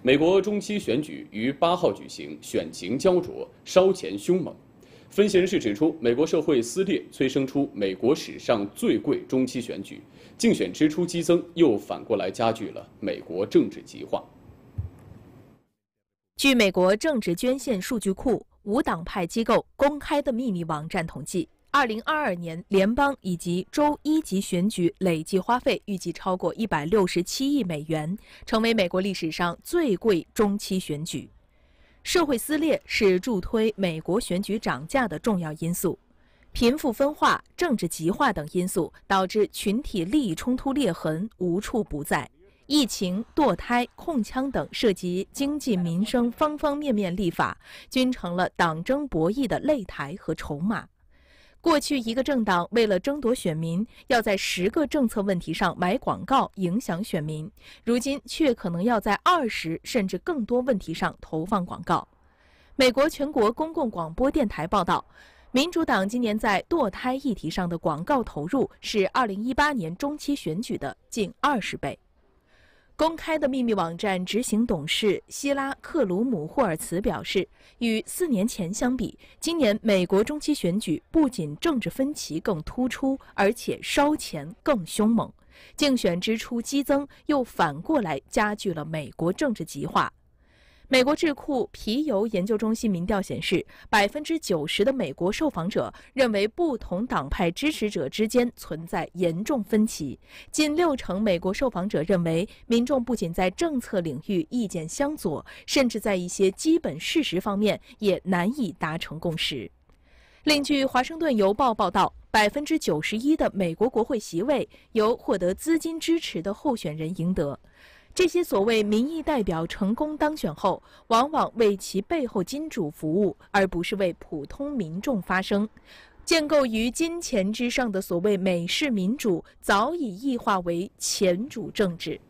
美国中期选举于八号举行，选情焦灼，烧钱凶猛。分析人士指出，美国社会撕裂催生出美国史上最贵中期选举，竞选支出激增又反过来加剧了美国政治极化。据美国政治捐献数据库无党派机构公开的秘密网站统计。二零二二年联邦以及州一级选举累计花费预计超过一百六十七亿美元，成为美国历史上最贵中期选举。社会撕裂是助推美国选举涨价的重要因素，贫富分化、政治极化等因素导致群体利益冲突裂痕无处不在。疫情、堕胎、控枪等涉及经济民生方方面面立法，均成了党争博弈的擂台和筹码。过去一个政党为了争夺选民，要在十个政策问题上买广告影响选民，如今却可能要在二十甚至更多问题上投放广告。美国全国公共广播电台报道，民主党今年在堕胎议题上的广告投入是二零一八年中期选举的近二十倍。公开的秘密网站执行董事希拉克鲁姆霍尔茨表示，与四年前相比，今年美国中期选举不仅政治分歧更突出，而且烧钱更凶猛，竞选支出激增又反过来加剧了美国政治极化。美国智库皮尤研究中心民调显示，百分之九十的美国受访者认为不同党派支持者之间存在严重分歧。近六成美国受访者认为，民众不仅在政策领域意见相左，甚至在一些基本事实方面也难以达成共识。另据《华盛顿邮报》报道，百分之九十一的美国国会席位由获得资金支持的候选人赢得。这些所谓民意代表成功当选后，往往为其背后金主服务，而不是为普通民众发声。建构于金钱之上的所谓美式民主，早已异化为钱主政治。